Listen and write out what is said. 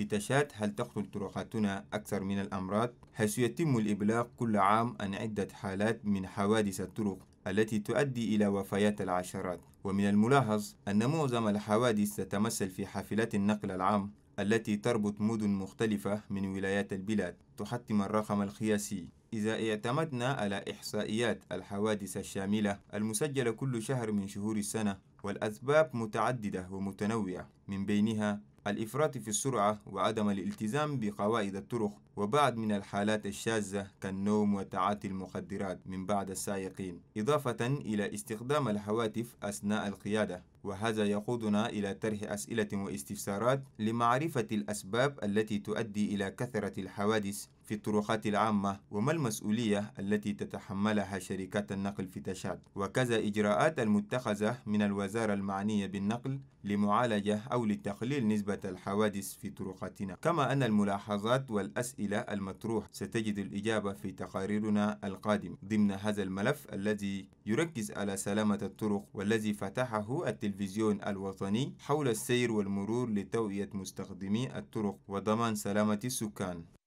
في تشات هل تقتل طرقاتنا أكثر من الأمراض؟ حيث يتم الإبلاغ كل عام عن عدة حالات من حوادث الطرق التي تؤدي إلى وفيات العشرات ومن الملاحظ أن معظم الحوادث تتمثل في حافلات النقل العام التي تربط مدن مختلفة من ولايات البلاد تحتم الرقم القياسي إذا اعتمدنا على إحصائيات الحوادث الشاملة المسجلة كل شهر من شهور السنة والأسباب متعددة ومتنوعة من بينها الإفراط في السرعة وعدم الالتزام بقواعد الطرق وبعض من الحالات الشاذة كالنوم وتعاطي المخدرات من بعض السائقين إضافة إلى استخدام الهواتف أثناء القيادة وهذا يقودنا إلى طرح أسئلة واستفسارات لمعرفة الأسباب التي تؤدي إلى كثرة الحوادث في الطرقات العامة وما المسؤولية التي تتحملها شركات النقل في تشاد وكذا إجراءات المتخذة من الوزارة المعنية بالنقل لمعالجة أو لتقليل نسبة الحوادث في طرقاتنا كما أن الملاحظات والأسئلة المطروحة ستجد الإجابة في تقاريرنا القادمة ضمن هذا الملف الذي يركز على سلامة الطرق والذي فتحه التلفزيون التلفزيون الوطني حول السير والمرور لتوعية مستخدمي الطرق وضمان سلامة السكان